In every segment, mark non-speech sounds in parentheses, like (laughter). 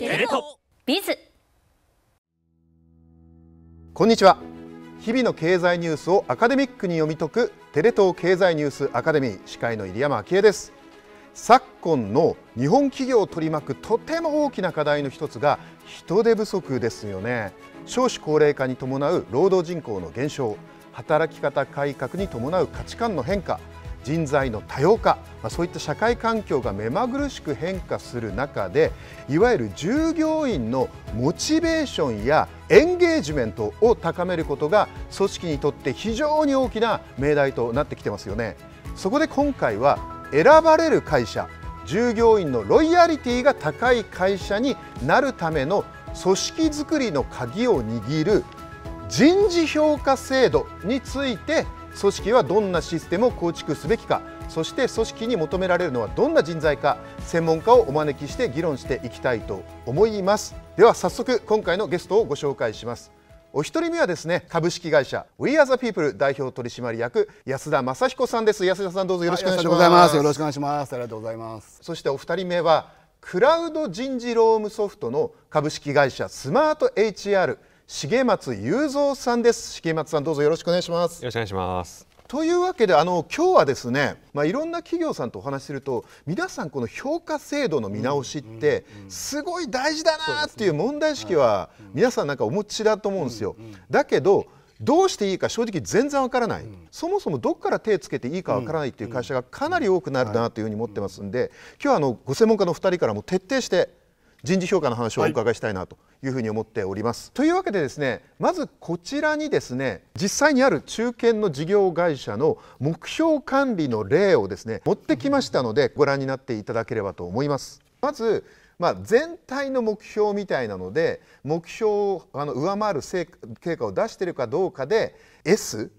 テレ東ビズこんにちは日々の経済ニュースをアカデミックに読み解くテレ東経済ニュースアカデミー司会の入山昭恵です昨今の日本企業を取り巻くとても大きな課題の一つが人手不足ですよね少子高齢化に伴う労働人口の減少働き方改革に伴う価値観の変化人材の多様化、まあ、そういった社会環境が目まぐるしく変化する中でいわゆる従業員のモチベーションやエンゲージメントを高めることが組織にとって非常に大きな命題となってきてますよね。そこで今回は選ばれる会社従業員のロイヤリティが高い会社になるための組織づくりの鍵を握る人事評価制度について組織はどんなシステムを構築すべきかそして組織に求められるのはどんな人材か専門家をお招きして議論していきたいと思いますでは早速今回のゲストをご紹介しますお一人目はですね株式会社 We Are the People 代表取締役安田雅彦さんです安田さんどうぞよろしくお願いしますよろしくお願いしますありがとうございますそしてお二人目はクラウド人事労務ソフトの株式会社スマート HR 重松雄三さんです重松さんどうぞよろしくお願いしますよろしくお願いしますというわけであの今日はですね、まあ、いろんな企業さんとお話しすると皆さんこの評価制度の見直しってすごい大事だなっていう問題意識は皆さんなんかお持ちだと思うんですよ。だけどどうしていいか正直全然わからない、そもそもどこから手をつけていいかわからないっていう会社がかなり多くなるなというふうに思ってますんで今日はあのご専門家の2人からも徹底して人事評価の話をお伺いしたいなというふうに思っております。はい、というわけでですねまずこちらにですね実際にある中堅の事業会社の目標管理の例をですね持ってきましたのでご覧になっていただければと思います。まずまあ、全体の目標みたいなので目標をあの上回る成果を出しているかどうかで S、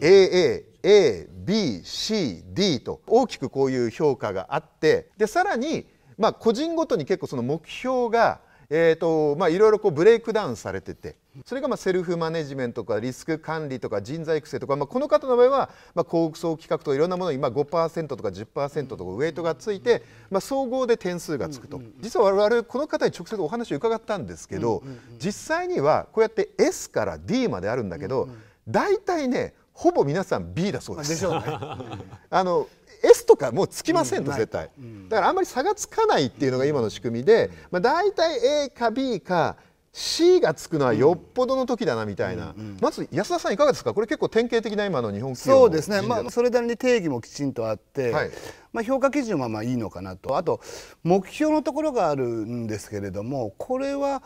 AA、A、B、C、D と大きくこういう評価があってでさらにまあ、個人ごとに結構その目標がえとまあ、いろいろこうブレイクダウンされててそれがまあセルフマネジメントとかリスク管理とか人材育成とか、まあ、この方の場合は、まあ、高層企画とかいろんなものにま5%とか10%とかウェイトがついて、まあ、総合で点数がつくと実は我々この方に直接お話を伺ったんですけど実際にはこうやって S から D まであるんだけど大体ねほぼ皆さん B だそうです。でしょうね。(laughs) あの S とかもうつきませんと、絶対、だからあんまり差がつかないっていうのが今の仕組みで、まあ、大体 A か B か C がつくのはよっぽどの時だなみたいな、うんうん、まず安田さんいかがですかこれ結構典型的な今の日本企業そうですね、まあ、それなりに定義もきちんとあって、はい、まあ、評価基準はまあいいのかなとあと目標のところがあるんですけれどもこれは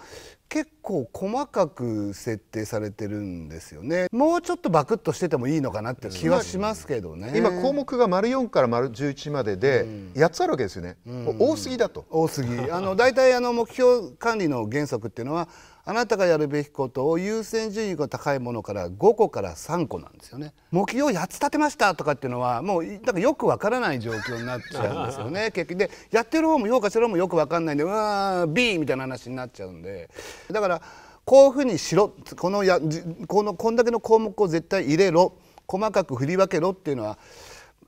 結構細かく設定されてるんですよねもうちょっとバクッとしててもいいのかなって気はしますけどね、今項目が丸4から丸11までで8つあるわけですよね、うん、多すぎだと多すぎあの大体あの目標管理の原則っていうのはあなたがやるべきことを優先順位が高いものから5個から3個なんですよね目標8つ立てましたとかっていうのはもうなんかよくわからない状況になっちゃうんですよね (laughs) 結局でやってる方も評価してる方もよくわかんないんでうわー B みたいな話になっちゃうんでだからこういうふうにしろこのやこのこんだけの項目を絶対入れろ細かく振り分けろっていうのは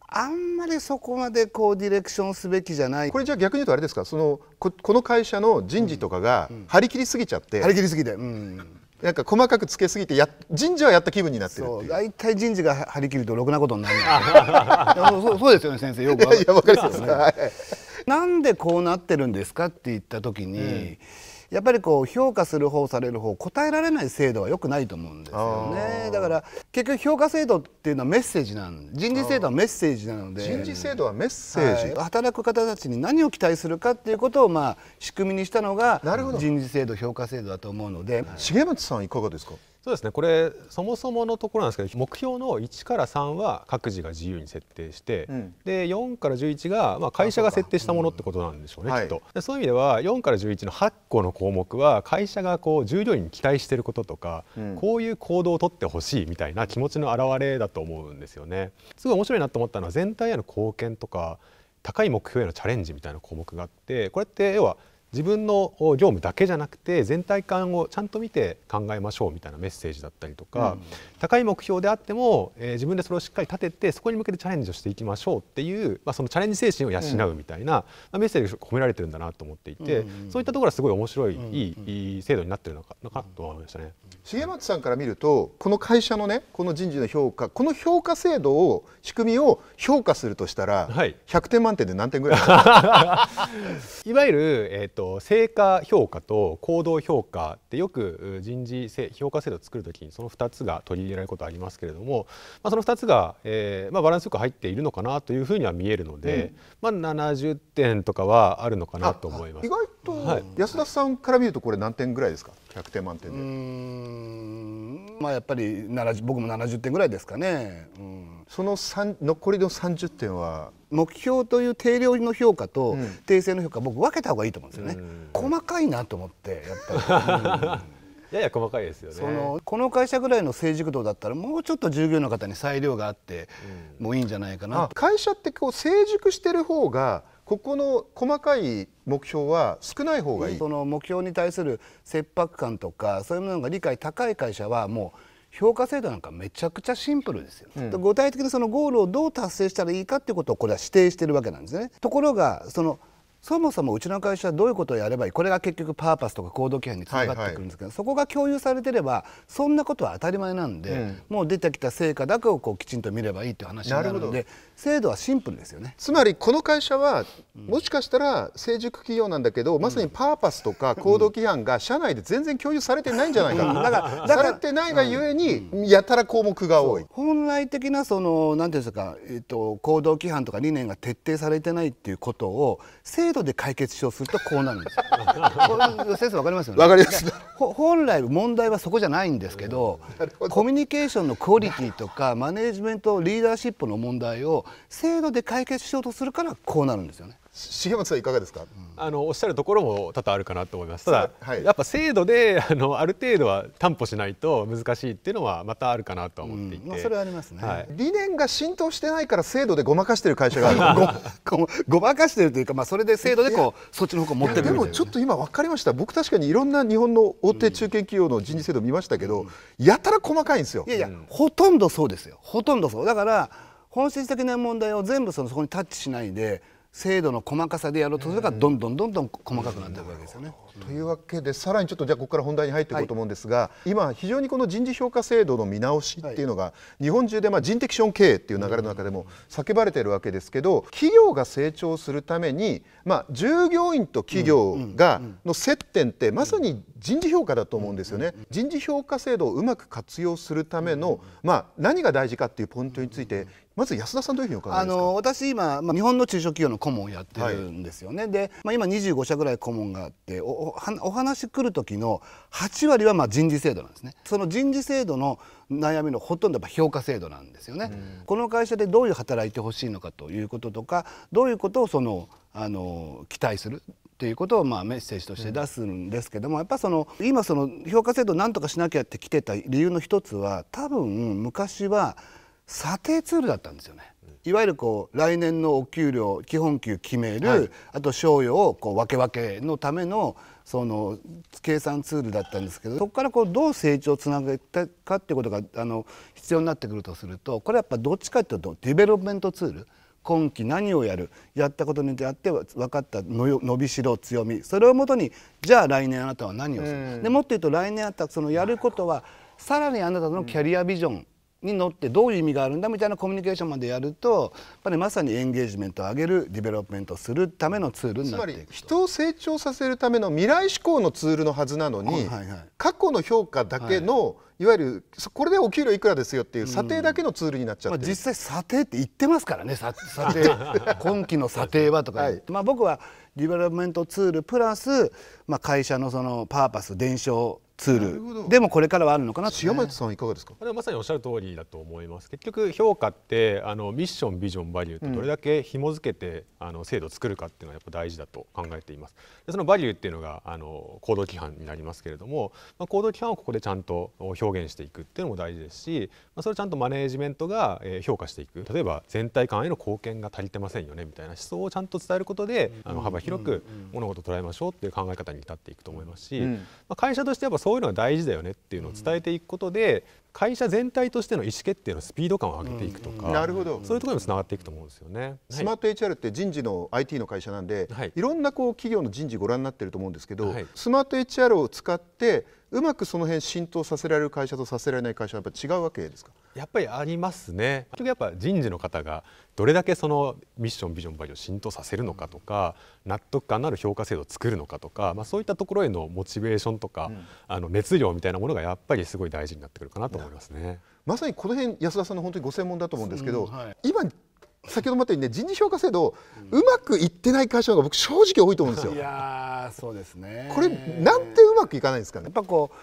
あんまりそこまでこうディレクションすべきじゃないこれじゃあ逆に言うとあれですかそのこの会社の人事とかが張り切りすぎちゃって、うんうん、張り切りすぎて、うん、なんか細かくつけすぎてや人事はやった気分になってるって大体人事が張り切るとろくなことになる (laughs) そうそうですよね先生よくわかります、ね、はい、なんでこうなってるんですかって言った時に、やっぱりこう評価する方される方答えられない制度は良くないと思うんですよねだから結局評価制度っていうのはメッセージなん人事制度はメッセージなので人事制度はメッセージ、はい、働く方たちに何を期待するかっていうことをまあ仕組みにしたのが人事制度評価制度だと思うので重松さんいかがですかそうですねこれそもそものところなんですけど目標の1から3は各自が自由に設定して、うん、で4から11が、まあ、会社が設定したものってことなんでしょうね、うん、きっと、はい、そういう意味では4から11の8個の項目は会社がこう従業員に期待してることとか、うん、こういう行動をとってほしいみたいな気持ちの表れだと思うんですよね。すごい面白いなと思ったのは全体への貢献とか高い目標へのチャレンジみたいな項目があってこれって要は自分の業務だけじゃなくて全体感をちゃんと見て考えましょうみたいなメッセージだったりとか、うん、高い目標であっても、えー、自分でそれをしっかり立ててそこに向けてチャレンジをしていきましょうっていう、まあ、そのチャレンジ精神を養うみたいな、うん、メッセージが込められてるんだなと思っていて、うん、そういったところはすごい面白い、いい制度になってるのかなと思いましたね。重松さんから見るとこの会社のねこの人事の評価この評価制度を仕組みを評価するとしたら、はい、100点満点で何点ぐらい (laughs) いわゆる、えーと成果評価と行動評価ってよく人事評価制度を作るときにその2つが取り入れられることありますけれども、まあ、その2つが、えーまあ、バランスよく入っているのかなというふうには見えるので、うん、まあ、70点とかはあるのかなと思います。意外と、はい、安田さんから見るとこれ何点ぐらいですか100点満点でうんまあやっぱり僕も70点ぐらいですかね、うん、その残りの30点は目標という定量の評価と訂正の評価、うん、僕分けた方がいいと思うんですよね、細かいなと思ってやっぱり。(laughs) やや細かいですよねそのこの会社ぐらいの成熟度だったらもうちょっと従業員の方に裁量があってもいいんじゃないかな、うん、会社ってこう成熟してる方がここの細かい目標は少ない方がいいその目標に対する切迫感とかそういうものが理解高い会社はもう評価制度なんかめちゃくちゃシンプルですよ、うん、具体的にそのゴールをどう達成したらいいかっていうことをこれは指定してるわけなんですねところがそのそもそもうちの会社はどういうことをやればいいこれが結局パーパスとか行動規範につながってくるんですけど、はいはい、そこが共有されてればそんなことは当たり前なんで、うん、もう出てきた成果だけをこうきちんと見ればいいという話になるので制度はシンプルですよねつまりこの会社はもしかしたら成熟企業なんだけど、うん、まさにパーパスとか行動規範が社内で全然共有されてないんじゃないか、うん、だからされてないがゆえにやたら項目が多い。本来的なそのなんていうんですか、えっと、行動規範とか理念が徹底されてないっていうことを制程度で解決しようするとこうなるんです先生わかりますよねわかります本来問題はそこじゃないんですけどど、コミュニケーションのクオリティとかマネジメントリーダーシップの問題を制度で解決しようとするからこうなるんですよね重松さんいかがですか、あのおっしゃるところも多々あるかなと思いますただ、はい、やっぱ制度で (laughs) あのある程度は担保しないと難しいっていうのはまたあるかなと思っていて、うんまあ、それはありますね、はい、理念が浸透してないから制度でごまかしてる会社がある (laughs) ごごまかしてるというか、まあ、それで制度でこうそっちの方向持ってる、ね、でもちょっと今わかりました僕確かにいろんな日本の大手中堅企業の人事制度見ましたけど、うん、やたら細かいんですよいやいや、うん、ほとんどそうですよほとんどそうだから本質的な問題を全部そのそこにタッチしないで精度の細かさでやろうとするからどんどんどんどん細かくなっていくわけですよね。というわけでさらにちょっとじゃあここから本題に入っていこうと思うんですが、はい、今非常にこの人事評価制度の見直しっていうのが、はい、日本中でまあ人的資本経営っていう流れの中でも叫ばれてるわけですけど企業が成長するために、まあ、従業員と企業がの接点ってまさに人事評価だと思うんですよね。人事評価制度をうまく活用するための、まあ、何が大事かっていうポイントについてまず安田さんどういうふうにお考えですかあの私今、まあ、日本の中小企業の顧問をやってるんですよね、はい、で、まあ、今25社ぐらい顧問があっておおお話来る時の8割はまあ人事制度なんですねその人事制度の悩みのほとんどや評価制度なんですよね、この会社でどういう働いてほしいのかということとかどういうことをそのあの期待するっていうことをまあメッセージとして出すんですけども、やっぱその今その評価制度をなんとかしなきゃって来てた理由の一つは多分昔は査定ツールだったんですよね。いわゆるこう来年のお給料基本給決める、はい、あと賞与をこう分け分けのためのその計算ツールだったんですけどそこからこうどう成長をつなげたかっていうことがあの必要になってくるとするとこれやっぱどっちかっていうとディベロップメントツール今期何をやるやったことによって分かった伸びしろ強みそれをもとにじゃあ来年あなたは何をするでもっと言うと来年あなたそのやることはさらにあなたのキャリアビジョン、うんに乗ってどういう意味があるんだみたいなコミュニケーションまでやるとやっぱりまさにエンゲージメントを上げるディベロップメントをするためのツールになっていくつまり人を成長させるための未来志向のツールのはずなのに、はいはい、過去の評価だけの、はいいわゆるこれでお給料いくらですよっていう査定だけのツールになっちゃって、うん、まあ、実際査定って言ってますからね査定 (laughs) 今期の査定はとか、はい、まあ、僕はディベロップメントツールプラス、まあ、会社のそのパーパス伝承ツールでもこれからはあるのかなと、ね、さんいかがですかあれはまさにおっしゃる通りだと思います結局評価ってあのミッションビジョンバリューとどれだけ紐付けて、うん、あの制度を作るかっていうのはやっぱ大事だと考えていますでそのバリューっていうのがあの行動規範になりますけれども、まあ、行動規範をここでちゃんと表現していくっていうのも大事ですし、まあ、それをちゃんとマネージメントが評価していく例えば全体感への貢献が足りてませんよねみたいな思想をちゃんと伝えることで、うん、あの幅広く物事を捉えましょうっていう考え方に至っていくと思いますし、うん、まあ、会社としてやっぱそういうのは大事だよねっていうのを伝えていくことで、会社全体としての意思決定のスピード感を上げていくとか、うん、なるほどそういうところにもつながっていくと思うんですよね、スマート HR って人事の IT の会社なんで、はい、いろんなこう企業の人事ご覧になってると思うんですけど、はい、スマート HR を使ってうまくその辺浸透させられる会社とさせられない会社はやっぱ違うわけですかやっぱりありますね結局やっぱ人事の方がどれだけそのミッションビジョンバリューを浸透させるのかとか、うん、納得感のある評価制度を作るのかとか、まあ、そういったところへのモチベーションとか、うん、あの熱量みたいなものがやっぱりすごい大事になってくるかなと思いますね。まさにこの辺安田さんの本当にご専門だと思うんですけど、うんはい、今先ほども言ったようにね人事評価制度、うまくいってない会社が僕正直多いと思うんですよ。いやそうですねこれなんてうまくいかないんですかねやっぱこう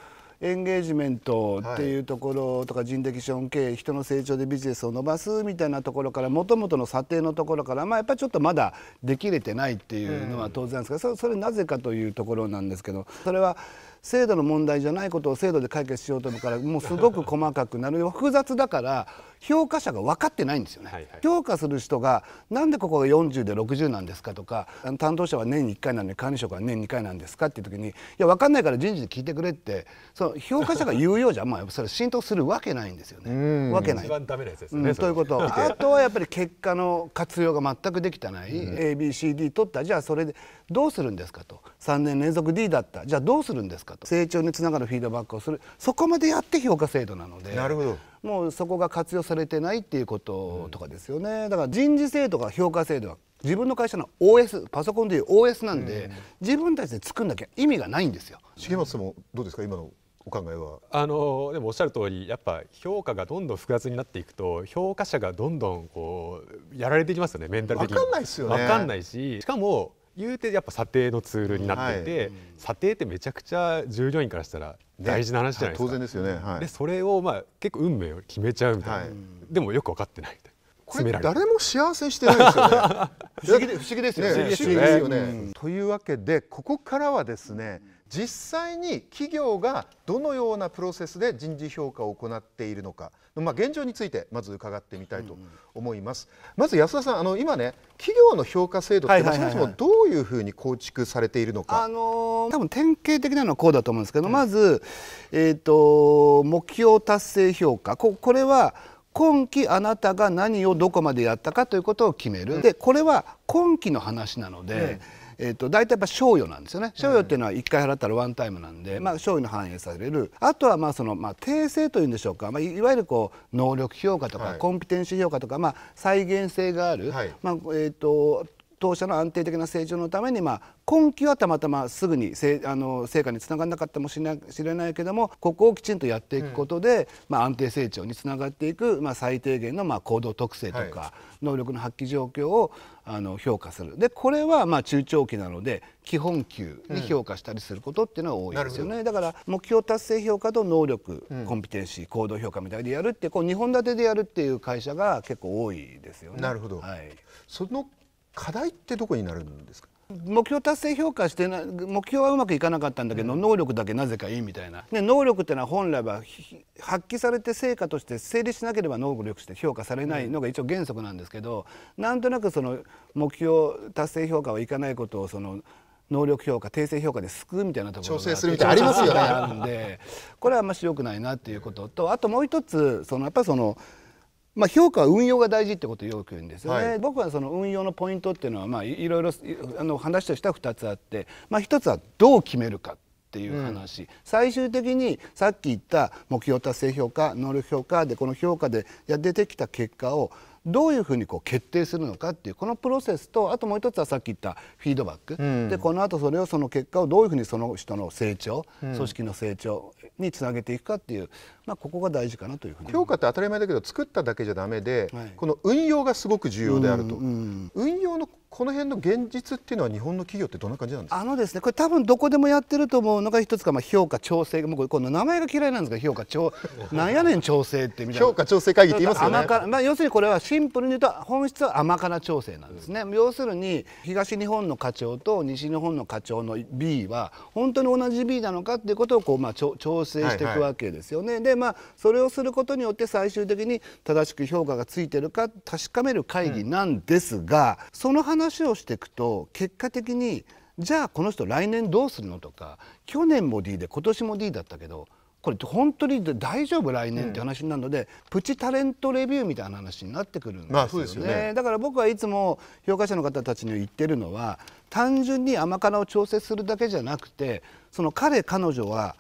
エンゲージメントっていうところとか人的資本経営人の成長でビジネスを伸ばすみたいなところからもともとの査定のところから、まあ、やっぱちょっとまだできれてないっていうのは当然ですけど、うん、それなぜかというところなんですけどそれは制度の問題じゃないことを制度で解決しようと思うからもうすごく細かくなる複雑だから評価者が分かってないんですよね、はいはい、評価する人がなんでここが40で60なんですかとか担当者は年に1回なのに管理職は年2回なんですかっていう時にいや分かんないから人事で聞いてくれってその評価者が言うようじゃ (laughs) まあそれ浸透するわけないんですよね。わけない。ですね、うん、ということあとはやっぱり結果の活用が全くできてない、うん、ABCD 取ったじゃあそれでどうするんですかと3年連続 D だったじゃあどうするんですかと成長につながるフィードバックをするそこまでやって評価制度なので。なるほどもうそこが活用されてないっていうこととかですよね、うん、だから人事制度か評価制度は自分の会社の OS パソコンでいう OS なんで、うん、自分たちで作んなきゃ意味がないんですよ。重松さんもどうですか今のお考えはあのでもおっしゃる通りやっぱ評価がどんどん複雑になっていくと評価者がどんどんこうやられていきますよねメンタル的に。分かんないですよね。分かんないししかも言うてやっぱ査定のツールになってて、はい、査定ってめちゃくちゃ従業員からしたら大事な話じゃないですか、ね、当然ですよね、はい、でそれをまあ結構運命を決めちゃうみたいな、はい、でもよく分かってないこれ誰も幸せしてないですよね (laughs) 不思議ですよね。不思議ですよね。というわけでここからはですね、うん実際に企業がどのようなプロセスで人事評価を行っているのかまあ、現状についてまず伺ってみたいと思います、うんうん、まず安田さんあの今ね企業の評価制度ってそもそもどういうふうに構築されているのか、あのー、多分典型的なのはこうだと思うんですけど、うん、まず、えーと、目標達成評価ここれは今期あなたが何をどこまでやったかということを決める、うん、でこれは今期の話なので。うんえーと、大体やっぱ賞与なんですよね賞与っていうのは1回払ったらワンタイムなんで、まあ、賞与の反映されるあとはまあその、まあ、訂正というんでしょうか、まあ、いわゆるこう能力評価とか、はい、コンピテンシー評価とか、まあ、再現性がある、はい、まあえーと当社の安定的な成長のために、まあ、今期はたまたますぐにせあの成果につながらなかったかもしれないけどもここをきちんとやっていくことで、うん、まあ、安定成長につながっていく、まあ、最低限のまあ行動特性とか、能力の発揮状況をあの評価するでこれはまあ中長期なので基本給に評価したりすることっていうのは多いですよね、うん、だから目標達成評価と能力、うん、コンピテンシー行動評価みたいでやるってこう2本立てでやるっていう会社が結構多いですよね。なるほど、はい、その課題ってどこになるんですか目標達成評価してな目標はうまくいかなかったんだけど、うん、能力だけなぜかいいみたいな、で能力っていうのは本来は発揮されて成果として成立しなければ能力して評価されないのが一応原則なんですけど、うん、なんとなくその目標達成評価はいかないことをその能力評価訂正評価で救うみたいなところ調整するみたいなありますよね。あるんでこれはあんまし良くないなっていうこととあともう一つそのやっぱその。まあ、評価は運用が大事ってことをよく言うんですよね、はい、僕はその運用のポイントっていうのは、まあ、いろいろあの話としては2つあって、まあ、1つはどう決めるかっていう話、うん、最終的にさっき言った目標達成評価能力評価でこの評価で出てきた結果をどういうふうにこう決定するのかっていうこのプロセスとあともう一つはさっき言ったフィードバック、うん、でこのあとそれをその結果をどういうふうにその人の成長、うん、組織の成長につなげていくかっていう、まあ、ここが大事かなというふうに評価って当たり前だけど作っただけじゃダメで、はい、この運用がすごく重要であると。運用のこの辺の現実っていうのは日本の企業ってどんな感じなんですか。あのですねこれ多分どこでもやってると思うのが一つかまあ評価調整もうこの名前が嫌いなんですが評価調なん (laughs) やねん調整ってみたいな評価調整会議って言いますよね甘まあ、要するにこれはシンプルに言うと本質は甘辛調整なんですね、うん、要するに東日本の課長と西日本の課長の B は本当に同じ B なのかっていうことをこうまあ調整していくわけですよね、はいはい、でまあそれをすることによって最終的に正しく評価がついてるか確かめる会議なんですが、うん、その話話をしていくと結果的にじゃあこの人来年どうするのとか去年も D で今年も D だったけどこれ本当に大丈夫来年って話になるので、うん、プチタレントレビューみたいな話になってくるんですよねまあね、だから僕はいつも評価者の方たちに言ってるのは単純に甘辛を調整するだけじゃなくてその彼彼女は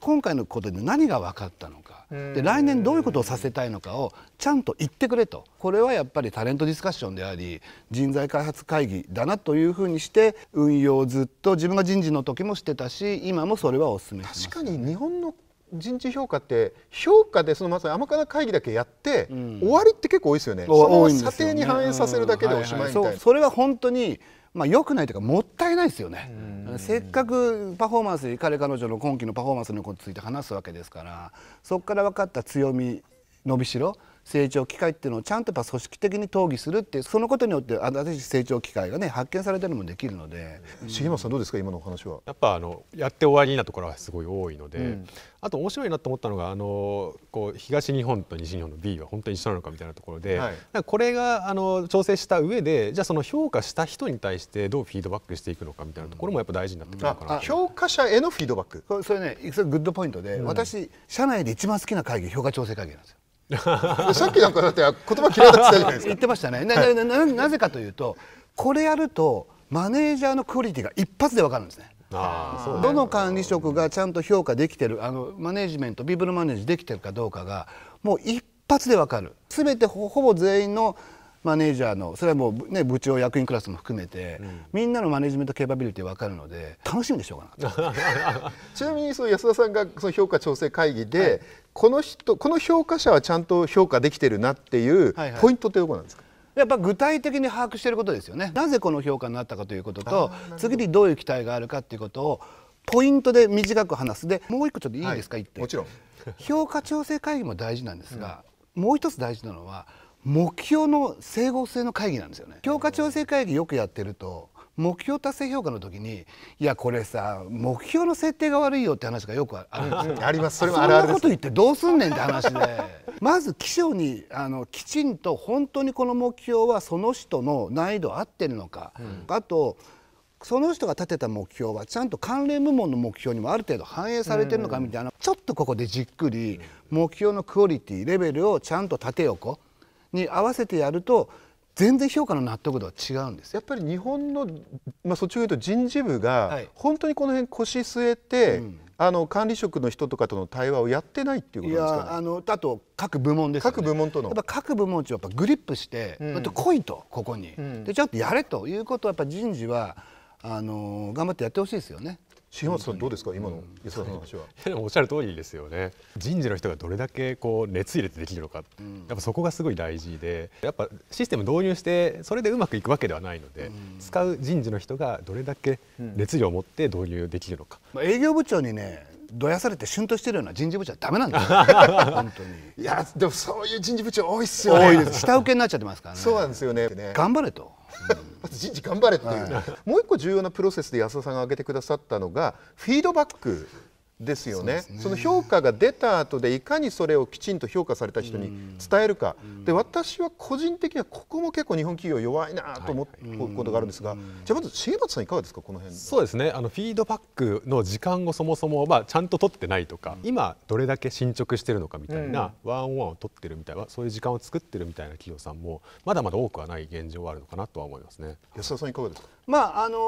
今回のことで何が分かったのかで来年どういうことをさせたいのかをちゃんと言ってくれとこれはやっぱりタレントディスカッションであり人材開発会議だなというふうにして運用をずっと自分が人事の時もしてたし今もそれはお勧めします、ね、確かに日本の人事評価って評価でそのまさに甘辛会議だけやって、うん、終わりって結構多いですよね。多査定に反映させるだけでおしまいうそれは本当にまあ、良くないというかもったいないですよねせっかくパフォーマンス彼彼女の今期のパフォーマンスのことについて話すわけですからそこから分かった強み伸びしろ成長機会っていうのをちゃんとやっぱ組織的に討議するってそのことによって新しい成長機会がね発見されたりもできるので、うん、重松さんどうですか今のお話はやっぱあのやって終わりなところはすごい多いので、うん、あと面白いなと思ったのがあのこう東日本と西日本の B は本当に一緒なのかみたいなところで、はい、これがあの調整した上でじゃあその評価した人に対してどうフィードバックしていくのかみたいなところもやっぱ大事になってくるのかな、うん、評価者へのフィードバックそれねそれグッドポイントで、私社内で一番好きな会議評価調整会議なんですよさっきなんかだって言葉嫌いだっ言ったじゃないですか言ってましたねなぜかというとこれやるとマネージャーのクオリティが一発で分かるんですねあどの管理職がちゃんと評価できてるあのマネジメントビブルマネージできてるかどうかがもう一発で分かる全てほぼ全員のマネージャーのそれはもう、ね、部長役員クラスも含めて、うん、みんなのマネジメントケーパビリティ分かるので楽しみでしょうかな (laughs) ちなみにその安田さんがその評価調整会議で、はい、この人この評価者はちゃんと評価できてるなっていうポイントってどこなんですか、はいはいやっぱ具体的に把握していることですよねなぜこの評価になったかということと次にどういう期待があるかということをポイントで短く話すでもう一個ちょっといいですか、はい、言って評価調整会議も大事なんですが、うん、もう一つ大事なのは目標の整合性の会議なんですよね評価調整会議よくやってると目標達成評価の時にいやこれさ目標の設定が悪いよって話がよくあるんですよ。ありますそれもあるあるそんなこと言ってどうすんねんって話で (laughs) まず記者にあのきちんと本当にこの目標はその人の難易度合ってるのか、うん、あとその人が立てた目標はちゃんと関連部門の目標にもある程度反映されてるのかみたいな、うん、ちょっとここでじっくり目標のクオリティレベルをちゃんと立て横に合わせてやると全然評価の納得度は違うんですやっぱり日本の、まあ、そっちを言うと人事部が本当にこの辺腰据えて、はい、あの管理職の人とかとの対話をやってないっていうことですか、ね、あのあと各部門です、ね、各部門とのやっぱ各部門をやっぱグリップして、うん、来いとここに、うん、でちょっとやれということはやっぱ人事はあの頑張ってやってほしいですよね。さんどうですか今の安田の話は、うん、おっしゃる通りですよね人事の人がどれだけこう熱入れてできるのか、うん、やっぱそこがすごい大事でやっぱシステム導入してそれでうまくいくわけではないので、うん、使う人事の人がどれだけ熱量を持って導入できるのか、まあ、営業部長にねどやされてしゅんとしてるような人事部長はダメなんだよ (laughs) 本当にいやでもそういう人事部長多いっすよ、ね、多いです下請けになっちゃってますからねそうなんですよね頑張れと人事頑張れっていう、はい、もう一個重要なプロセスで安田さんが挙げてくださったのがフィードバックですよね、ね、その評価が出た後でいかにそれをきちんと評価された人に伝えるか、で私は個人的にはここも結構日本企業弱いなと思うことがあるんですが、じゃあまず重松さんいかがですかこの辺そうですねあのフィードバックの時間をそもそも、まあ、ちゃんと取ってないとか、うん、今どれだけ進捗してるのかみたいな、うん、ワンオンワンを取ってるみたいなそういう時間を作ってるみたいな企業さんもまだまだ多くはない現状はあるのかなとは思いますね安田さんいかがですかまああのフ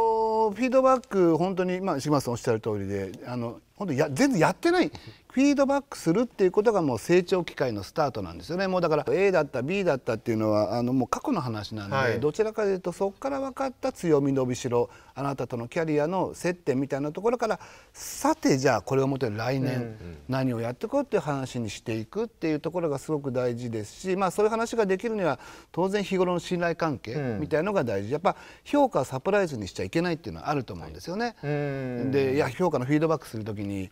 ィードバック本当にまあ重松さんおっしゃる通りであの本当や全然やってないフィードバックするっていうことがもう成長機会のスタートなんですよねもうだから A だった B だったっていうのはあのもう過去の話なんで、はい、どちらかというとそこから分かった強み伸びしろあなたとのキャリアの接点みたいなところからさてじゃあこれをもとに来年何をやっていこうっていう話にしていくっていうところがすごく大事ですしまあそういう話ができるには当然日頃の信頼関係みたいのが大事やっぱ評価サプライズにしちゃいけないっていうのはあると思うんですよね。はい、でいや評価のフィードバックする時に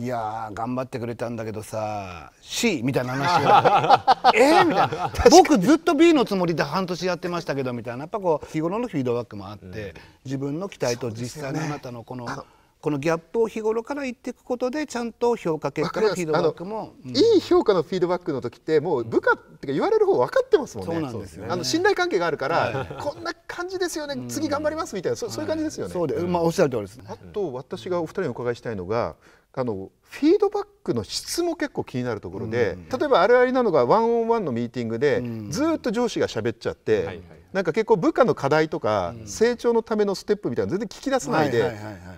いや頑張ってくれたんだけどさ C みたいな話が (laughs) えー、みたいな僕ずっと B のつもりで半年やってましたけどみたいなやっぱこう日頃のフィードバックもあって、うん、自分の期待と実際のあなたのこの、ね、このギャップを日頃から言っていくことでちゃんと評価結果フィードバックも、うん、いい評価のフィードバックの時ってもう部下って言われる方分かってますもんね。そうなんですよ、ね、あの信頼関係があるから、はい、こんな感じですよね、次頑張りますみたいな、うそそういう感じですよね。そうで、まあおっしゃる通りです、ね、あと私がお二人にお伺いしたいのが。あのフィードバックの質も結構気になるところで、例えばあるありなのがワンオンワンのミーティングで、ずっと上司が喋っちゃって、うなんか結構部下の課題とか、成長のためのステップみたいなの全然聞き出さないで、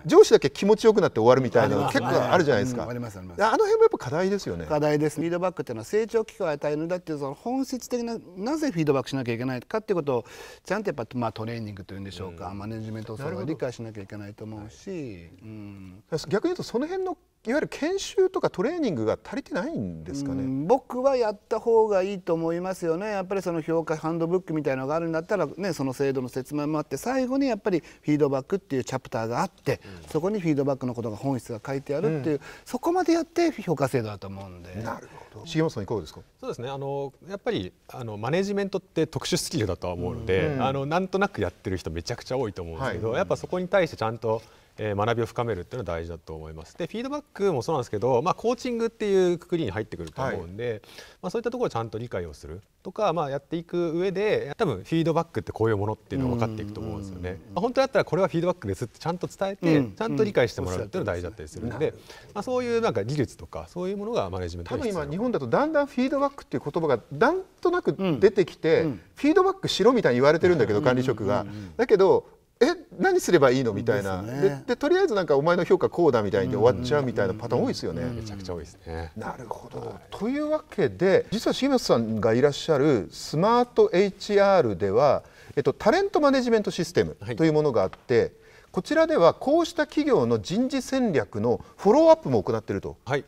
上司だけ気持ちよくなって終わるみたいな結構あるじゃないですか、あの辺もやっぱ課題ですよね課題ですフィードバックっていうのは成長機会を与えるんだっていうその本質的ななぜフィードバックしなきゃいけないかっていうことをちゃんとやっぱ、まあ、トレーニングというんでしょうか、うん、マネジメントをそれを理解しなきゃいけないと思うし、はいうん、逆に言うとその辺のいわゆる研修とかトレーニングが足りてないんですかね僕はやった方がいいと思いますよねやっぱりその評価ハンドブックみたいなのがあるんだったら、ね、その制度の説明もあって最後にやっぱりフィードバックっていうチャプターがあって、うん、そこにフィードバックのことが本質が書いてあるっていう、うん、そこまでやって評価制度だと思うんで。なるほど重本さんいかがですかそうですねあのやっぱりあのマネジメントって特殊スキルだとは思うので、うん、あのなんとなくやってる人めちゃくちゃ多いと思うんですけど、はい、やっぱそこに対してちゃんとえ学びを深めるっていうのは大事だと思います。でフィードバックもそうなんですけど、まあ、コーチングっていうくくりに入ってくると思うんで、はい、まあ、そういったところをちゃんと理解をするとか、まあ、やっていく上で多分フィードバックってこういうものっていうのが分かっていくと思うんですよね。まあ、本当だったらこれはフィードバックですってちゃんと伝えて、うん、ちゃんと理解してもらうっていうのが大事だったりするんで、うん、まあ、そういうなんか技術とかそういうものがマネジメント多分今日本だとだんだんフィードバックっていう言葉がなんとなく出てきて、うん、フィードバックしろみたいに言われてるんだけど、管理職が。だけどえ何すればいいのみたいな、ね、でとりあえずなんかお前の評価こうだみたいに終わっちゃうみたいなパターン多いですよね。めちゃくちゃ多いですねなるほど、はい、というわけで実は重本さんがいらっしゃるスマート HR では、えっと、タレントマネジメントシステムというものがあって、はい、こちらではこうした企業の人事戦略のフォローアップも行っていると。はい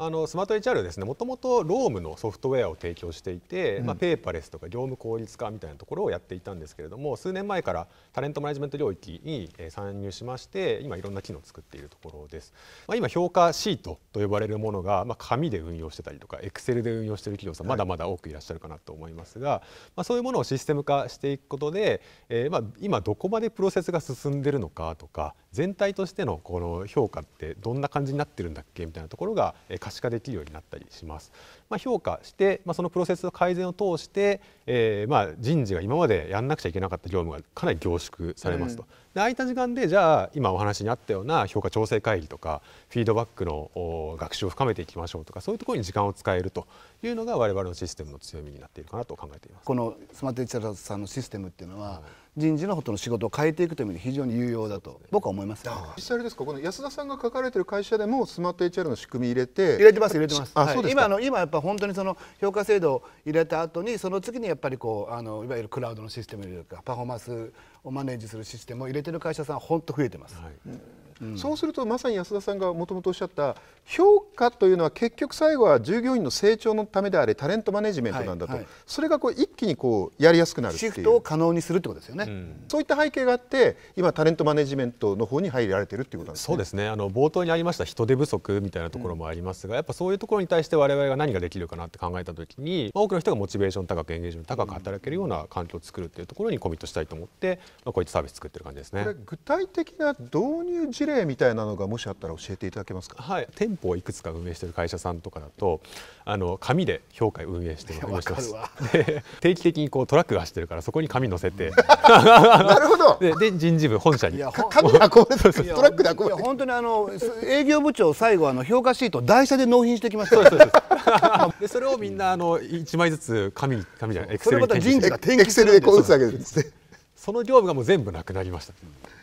あのスマート HR はですねもともとロームのソフトウェアを提供していて、うん、まあ、ペーパレスとか業務効率化みたいなところをやっていたんですけれども数年前からタレントマネジメント領域に参入しまして今いろんな機能を作っているところです、まあ、今評価シートと呼ばれるものが、まあ、紙で運用してたりとか Excel で運用している企業さんまだまだ多くいらっしゃるかなと思いますが、はい、まあ、そういうものをシステム化していくことで、えー、まあ今どこまでプロセスが進んでるのかとか全体としてのこの評価ってどんな感じになってるんだっけみたいなところが確可視化できるようになったりします。まあ、評価して、まあ、そのプロセスの改善を通して、えー、まあ人事が今までやんなくちゃいけなかった業務がかなり凝縮されますと。うん、で空いた時間でじゃあ今お話にあったような評価調整会議とかフィードバックの学習を深めていきましょうとかそういうところに時間を使えるというのが我々のシステムの強みになっているかなと考えていますこのスマートデジさんのシステムっていうのは、人事のほとの仕事を変えていくという意味で非常に有用だと僕は思います、ね、実際ですかこの安田さんが書かれている会社でもスマート HR の仕組み入れて入れてます入れてます、はい、今の今やっぱ本当にその評価制度を入れた後にその次にやっぱりこうあのいわゆるクラウドのシステムというかパフォーマンスをマネージするシステムを入れてる会社さん本当増えてます、はいそうするとまさに安田さんがもともとおっしゃった評価というのは結局最後は従業員の成長のためであれタレントマネジメントなんだと、はいはい、それがこう一気にこうやりやすくなるシフトを可能にするってことですよね、うん、そういった背景があって今タレントマネジメントの方に入られてるっていうことなんです、ね、そうですねあの冒頭にありました人手不足みたいなところもありますが、やっぱそういうところに対して我々が何ができるかなって考えた時に多くの人がモチベーション高くエンゲージメント高く働けるような環境を作るっていうところにコミットしたいと思って、まあ、こういったサービス作ってる感じですね。具体的な導入事例みたいなのがもしあったら教えていただけますか、はい、店舗をいくつか運営している会社さんとかだとあの紙で評価運営してます (laughs) で定期的にこうトラックが走ってるからそこに紙載せて (laughs) なるほどで人事部本社にいや本当にあの営業部長最後あの評価シート台車で納品してきましたそうですでそれをみんなあの一枚ずつ紙紙じゃないエクセルに転記してそれまた人事が転記するでこう打つわけですねその業務がもう全部なくなりました。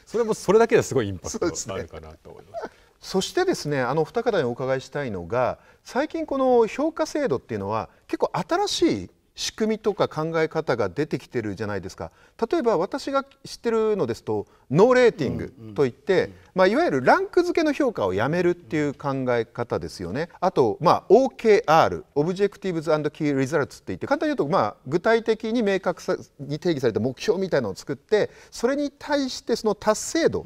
それもそれだけですごいインパクトがあるかなと思います。そしてですねあの二方にお伺いしたいのが最近この評価制度っていうのは結構新しい仕組みとか考え方が出てきてるじゃないですか例えば私が知ってるのですとノーレーティングといって、まあ、いわゆるランク付けの評価をやめるっていう考え方ですよねあと、まあ、OKR オブジェクティブズ &Key Results っていって簡単に言うと、まあ、具体的に明確に定義された目標みたいなのを作ってそれに対してその達成度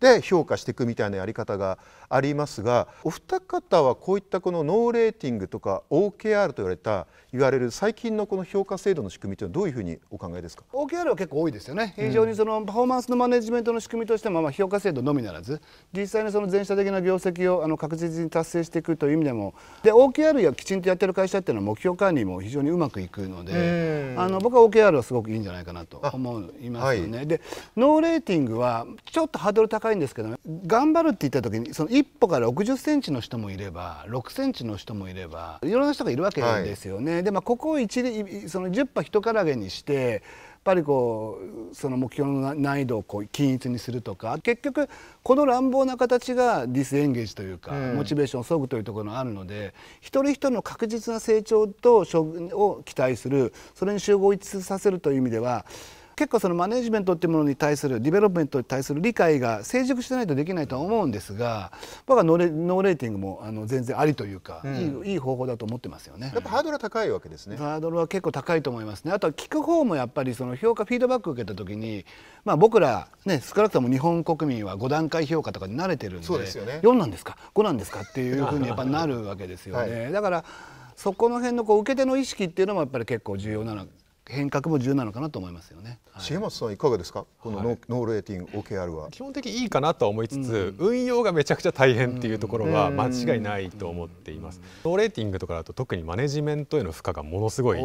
で評価していくみたいなやり方がありますがお二方はこういったこのノーレーティングとか OKR と言われた言われる最近のこの評価制度の仕組みというのはどういうふうにお考えですか OKR は結構多いですよね非常にそのパフォーマンスのマネジメントの仕組みとしてもまあ評価制度のみならず実際にその全社的な業績をあの確実に達成していくという意味でもで OKR をきちんとやってる会社っていうのは目標管理も非常にうまくいくのであの僕は OKR はすごくいいんじゃないかなと思いますよね。はい、でノーレーティングはちょっとハードル高いんですけど、頑張るって言った時にその1歩から60センチの人もいれば6センチの人もいればいろんな人がいるわけですよね。はい、でまあここを1その10波一からげにしてやっぱりこうその目標の難易度をこう均一にするとか結局この乱暴な形がディスエンゲージというか、うん、モチベーションを削ぐというところがあるので一人一人の確実な成長とを期待するそれに集合一致させるという意味では結構そのマネジメントっていうものに対するディベロップメントに対する理解が成熟してないとできないとは思うんですが僕はノレノーレーティングもあの全然ありというか、うん、いいいい方法だと思ってますよね。やっぱハードルは高いわけですね。ハードルは結構高いと思いますね。あとは聞く方もやっぱりその評価フィードバック受けた時に、まあ僕らね少なくとも日本国民は5段階評価とかに慣れてるんで、そうですよね、4なんですか5なんですかっていうふうにやっぱなるわけですよね。はい、だからそこの辺のこう受け手の意識っていうのもやっぱり結構重要なの変革も重要なのかなと思いますよね。重松さんいかがですかこのノ,、ノーレーティング OKR は基本的いいかなとは思いつつ、運用がめちゃくちゃ大変っていうところは間違いないと思っています、ノーレーティングとかだと特にマネジメントへの負荷がものすごい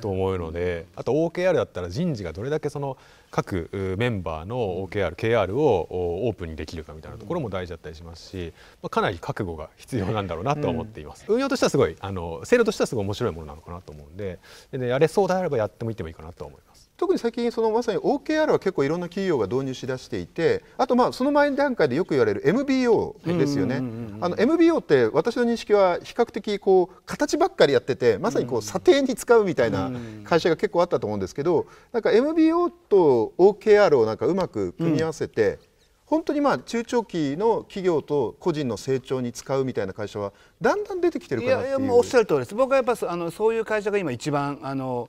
と思うのであと OKR だったら人事がどれだけその各メンバーの OKR、KR をオープンにできるかみたいなところも大事だったりしますし、まあ、かなり覚悟が必要なんだろうなと思っています、運用としてはすごいあの制度としてはすごい面白いものなのかなと思うんでで、ね、やれそうであればやってもいってもいいかなと思います特に最近そのまさに OKR は結構いろんな企業が導入しだしていてあとまあその前段階でよく言われる MBO ですよね。あの MBO って私の認識は比較的こう形ばっかりやっててまさにこう査定に使うみたいな会社が結構あったと思うんですけどなんか MBO と OKR をなんかうまく組み合わせて、うん、本当にまあ中長期の企業と個人の成長に使うみたいな会社はだんだん出てきてるかなっていういやいやもうおっしゃる通りです僕はやっぱあのそういう会社が今一番あの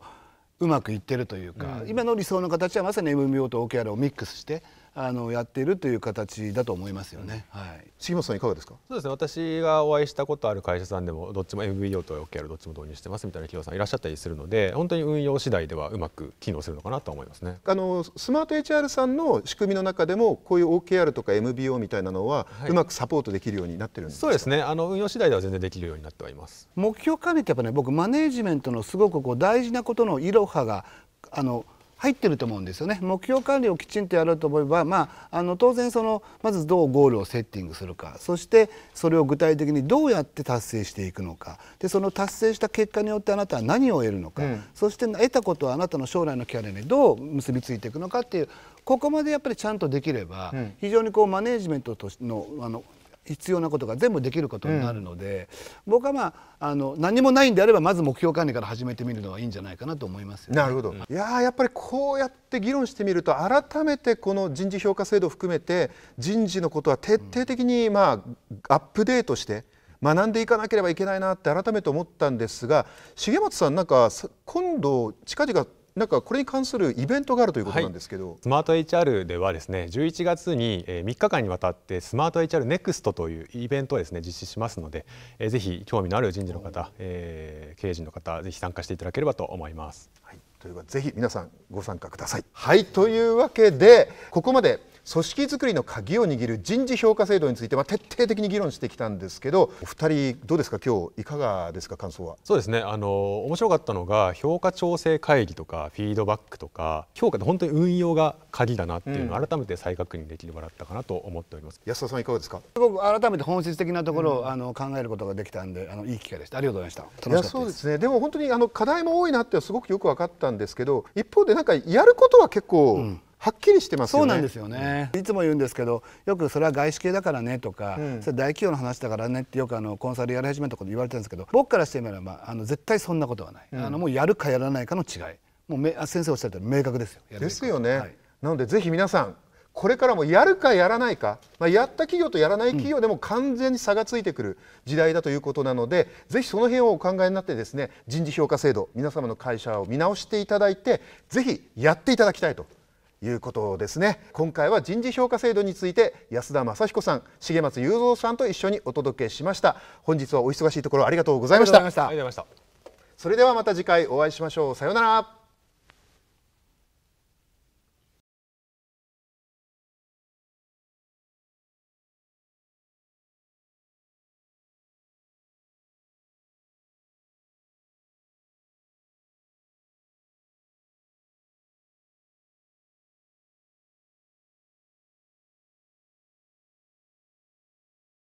うまくいってるというか、今の理想の形はまさに MBO と OKR をミックスしてあのやっているという形だと思いますよね。はい。杉本さんいかがですか。そうですね。私がお会いしたことある会社さんでもどっちも MVO と OKR どっちも導入してますみたいな企業さんいらっしゃったりするので、本当に運用次第ではうまく機能するのかなと思いますね。あのスマート HR さんの仕組みの中でもこういう OKR とか MBO みたいなのは、うまくサポートできるようになってるんですそうですね。あの運用次第では全然できるようになってはいます。目標管理ってやっぱね、僕マネージメントのすごくこう大事なことのいろはがあの。入ってると思うんですよね目標管理をきちんとやろうと思えば、まあ、あの当然そのまずどうゴールをセッティングするかそしてそれを具体的にどうやって達成していくのかでその達成した結果によってあなたは何を得るのか、うん、そして得たことはあなたの将来のキャリアにどう結びついていくのかっていうここまでやっぱりちゃんとできれば、うん、非常にこうマネージメントとのあの必要なことが全部できることになるので、うん、僕はまああの何もないんであればまず目標管理から始めてみるのはいいんじゃないかなと思います、ね、なるほど、うん、いややっぱりこうやって議論してみると改めてこの人事評価制度を含めて人事のことは徹底的にまあアップデートして学んでいかなければいけないなって改めて思ったんですが重松さんなんか今度近々なんかこれに関するイベントがあるということなんですけど、はい、スマート HR ではですね11月に3日間にわたってスマート HR ネクストというイベントをですね実施しますのでぜひ興味のある人事の方、えー、経営陣の方ぜひ参加していただければと思います。はいというわぜひ皆さんご参加ください。はいというわけでここまで組織づくりの鍵を握る人事評価制度については徹底的に議論してきたんですけどお二人どうですか今日いかがですか感想はそうですねあの面白かったのが評価調整会議とかフィードバックとか評価って本当に運用が鍵だなっていうのを改めて再確認できる場だったかなと思っております、うん、安田さんいかがですかす改めて本質的なところを、うん、あの考えることができたんであのいい機会でしたありがとうございましたいやそうですねでも本当にあの課題も多いなってすごくよく分かったんですけど一方でなんかやることは結構、うんはっきりしてます、ね、そうなんですよね、いつも言うんですけどよくそれは外資系だからねとか、うん、それ大企業の話だからねってよくあのコンサルやり始めたこと言われてるんですけど僕からしてみれば、まあ、あの絶対そんなことはない、うん、あのもうやるかやらないかの違いもうめ先生おっしゃると明確ですよ。ですよね、はい、なのでぜひ皆さんこれからもやるかやらないか、まあ、やった企業とやらない企業でも完全に差がついてくる時代だということなので、うん、ぜひその辺をお考えになってですね人事評価制度皆様の会社を見直していただいてぜひやっていただきたいということですね今回は人事評価制度について安田雅彦さん重松雄三さんと一緒にお届けしました本日はお忙しいところありがとうございましたそれではまた次回お会いしましょうさようなら